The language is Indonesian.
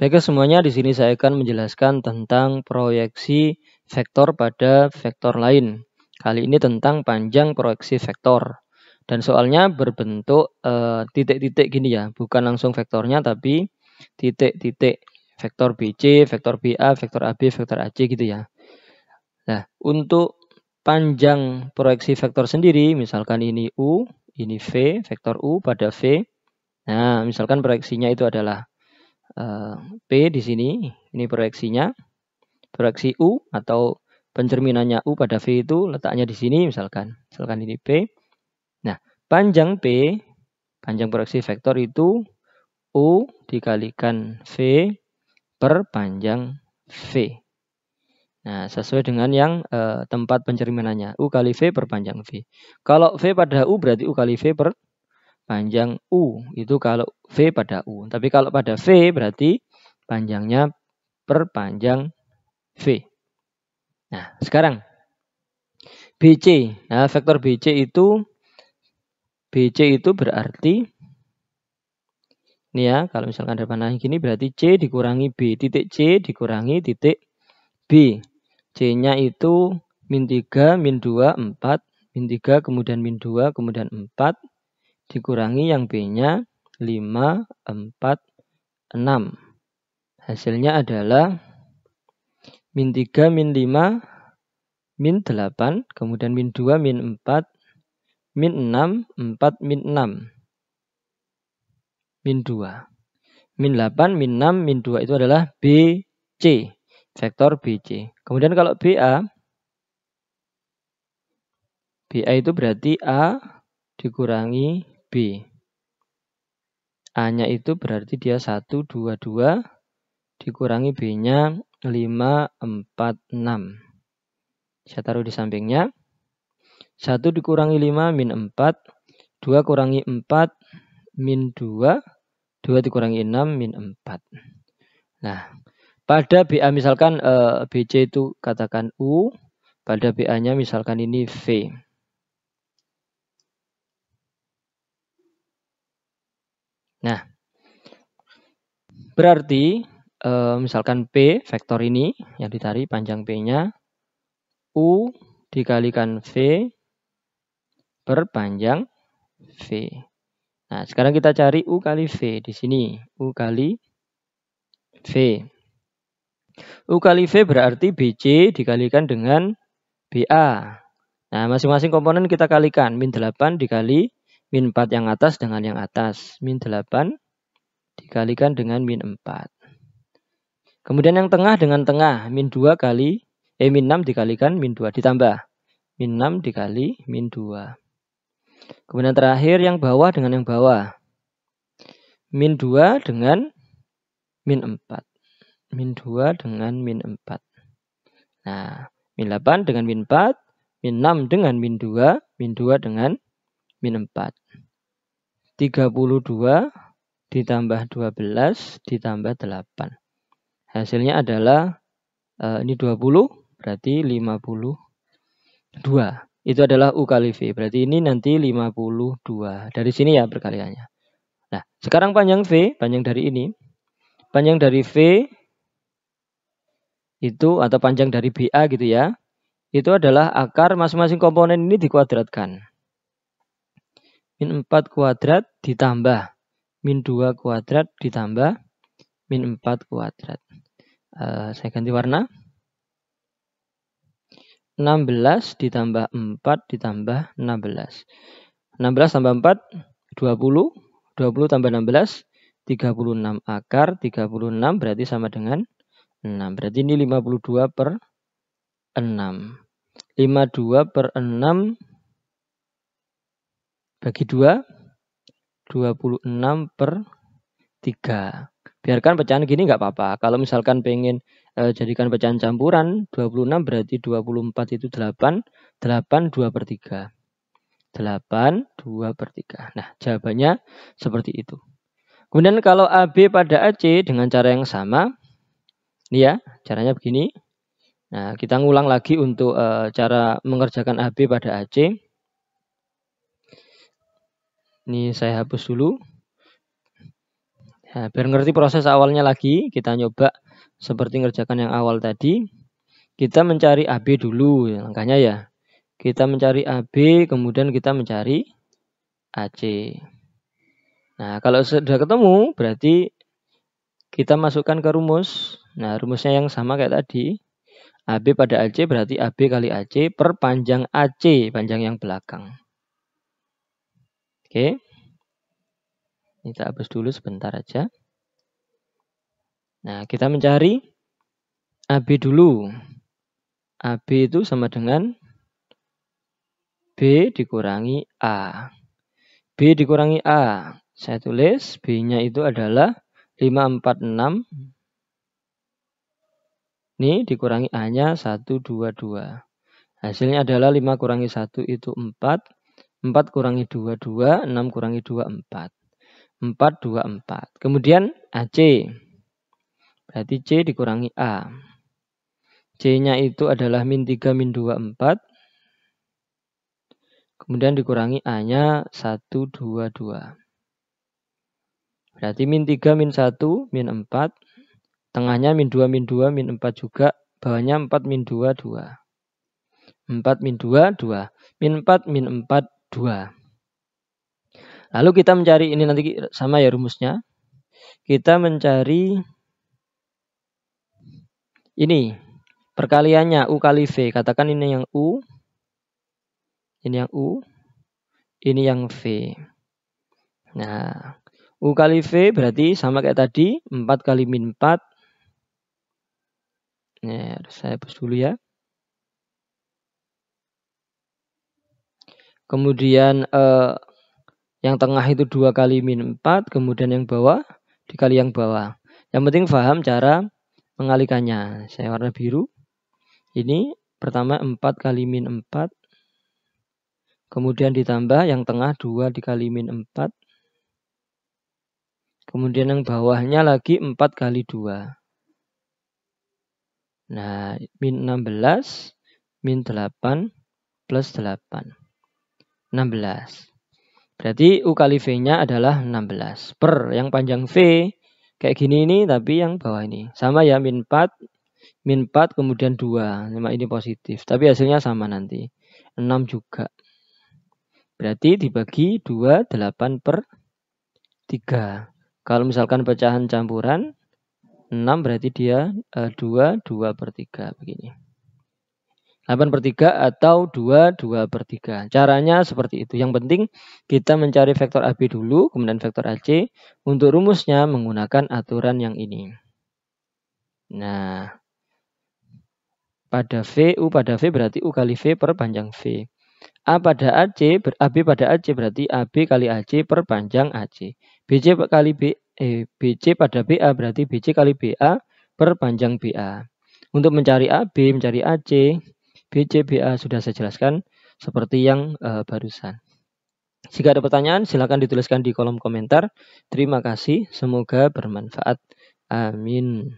Baik semuanya, di sini saya akan menjelaskan tentang proyeksi vektor pada vektor lain. Kali ini tentang panjang proyeksi vektor. Dan soalnya berbentuk eh, titik-titik e, gini ya, bukan langsung vektornya tapi titik-titik vektor BC, vektor BA, vektor AB, vektor AC gitu ya. Nah, untuk panjang proyeksi vektor sendiri, misalkan ini U, ini V, vektor U pada V. Nah, misalkan proyeksinya itu adalah Eh, P di sini, ini proyeksinya. Proyeksi U atau pencerminannya U pada V itu letaknya di sini misalkan. Misalkan ini P. Nah, panjang P, panjang proyeksi vektor itu U dikalikan V per panjang V. Nah, sesuai dengan yang e, tempat pencerminannya. U kali V per panjang V. Kalau V pada U berarti U kali V per panjang U. Itu kalau V pada U. Tapi kalau pada V berarti panjangnya per panjang V. Nah, sekarang BC. Nah, vektor BC itu BC itu berarti ini ya, kalau misalkan ada panah gini berarti C dikurangi B, titik C dikurangi titik B. C-nya itu min 3, min 2, 4, min 3, kemudian min 2, kemudian 4, dikurangi yang B-nya 5, 4, 6. Hasilnya adalah min 3, min 5, min 8, kemudian min 2, min 4, min 6, 4, min 6. Min 2. Min 8, min 6, min 2 itu adalah BC. Vektor BC. Kemudian kalau BA, BA itu berarti A dikurangi B. A-nya itu berarti dia 1, 2, 2, dikurangi B-nya 5, 4, 6. Saya taruh di sampingnya. 1 dikurangi 5, min 4. 2 kurangi 4, min 2. 2 dikurangi 6, min 4. Nah, pada BA misalkan eh, BC itu katakan U. Pada BA-nya misalkan ini V. Berarti e, misalkan P vektor ini yang ditarik panjang P-nya U dikalikan V per panjang V. Nah, sekarang kita cari U kali V di sini. U kali V. U kali V berarti BC dikalikan dengan BA. Nah, masing-masing komponen kita kalikan. Min 8 dikali min 4 yang atas dengan yang atas. Min 8 dikalikan dengan min 4. Kemudian yang tengah dengan tengah, min 2 kali, eh min 6 dikalikan min 2, ditambah. Min 6 dikali min 2. Kemudian terakhir yang bawah dengan yang bawah. Min 2 dengan min 4. Min 2 dengan min 4. Nah, min 8 dengan min 4, min 6 dengan min 2, min 2 dengan min 4. 32 ditambah 12 ditambah 8. Hasilnya adalah eh, ini 20 berarti 52. Itu adalah U kali V. Berarti ini nanti 52. Dari sini ya perkaliannya. Nah, sekarang panjang V, panjang dari ini. Panjang dari V itu atau panjang dari BA gitu ya. Itu adalah akar masing-masing komponen ini dikuadratkan. Min 4 kuadrat ditambah min 2 kuadrat ditambah min 4 kuadrat. Uh, saya ganti warna. 16 ditambah 4 ditambah 16. 16 tambah 4, 20. 20 tambah 16, 36 akar. 36 berarti sama dengan 6. Berarti ini 52 per 6. 52 per 6 bagi 2 26 per 3. Biarkan pecahan gini nggak apa-apa. Kalau misalkan pengen e, jadikan pecahan campuran, 26 berarti 24 itu 8, 8 2 per 3. 8, 2 per 3. Nah, jawabannya seperti itu. Kemudian kalau AB pada AC dengan cara yang sama, ini ya, caranya begini. Nah, kita ngulang lagi untuk e, cara mengerjakan AB pada AC. Ini saya hapus dulu. Nah, biar ngerti proses awalnya lagi, kita nyoba seperti ngerjakan yang awal tadi. Kita mencari AB dulu ya, langkahnya ya. Kita mencari AB, kemudian kita mencari AC. Nah, kalau sudah ketemu, berarti kita masukkan ke rumus. Nah, rumusnya yang sama kayak tadi. AB pada AC berarti AB kali AC per panjang AC, panjang yang belakang. Oke. Okay. kita hapus dulu sebentar aja. Nah, kita mencari AB dulu. AB itu sama dengan B dikurangi A. B dikurangi A. Saya tulis B-nya itu adalah 546. Ini dikurangi A-nya 122. Hasilnya adalah 5 kurangi 1 itu 4. 4 kurangi 2, 2. 6 kurangi 2, 4. 4, 2, 4. Kemudian AC. Berarti C dikurangi A. C-nya itu adalah min 3, min 2, 4. Kemudian dikurangi A-nya 1, 2, 2. Berarti min 3, min 1, min 4. Tengahnya min 2, min 2, min 4 juga. Bawahnya 4, min 2, 2. 4, min 2, 2. Min 4, min 4, 2. Lalu kita mencari ini nanti sama ya rumusnya. Kita mencari ini perkaliannya U kali V. Katakan ini yang U. Ini yang U. Ini yang V. Nah, U kali V berarti sama kayak tadi. 4 kali min 4. Nah, saya hapus dulu ya. kemudian eh, yang tengah itu dua kali min 4, kemudian yang bawah dikali yang bawah. Yang penting paham cara mengalikannya. Saya warna biru. Ini pertama 4 kali min 4. Kemudian ditambah yang tengah 2 dikali min 4. Kemudian yang bawahnya lagi 4 kali 2. Nah, min 16, min 8, plus 8. 16. Berarti U kali V-nya adalah 16 per yang panjang V kayak gini ini tapi yang bawah ini. Sama ya min 4, min 4 kemudian 2. ini positif tapi hasilnya sama nanti. 6 juga. Berarti dibagi 2, 8 per 3. Kalau misalkan pecahan campuran 6 berarti dia 2, eh, 2 per 3 begini. 8 per 3 atau 2, 2 per 3. Caranya seperti itu. Yang penting kita mencari vektor AB dulu, kemudian vektor AC. Untuk rumusnya menggunakan aturan yang ini. Nah, pada V, U pada V berarti U kali V per panjang V. A pada AC, AB pada AC berarti AB kali AC per panjang AC. BC kali B, eh, BC pada BA berarti BC kali BA per panjang BA. Untuk mencari AB, mencari AC, BCBA sudah saya jelaskan seperti yang uh, barusan. Jika ada pertanyaan, silakan dituliskan di kolom komentar. Terima kasih, semoga bermanfaat. Amin.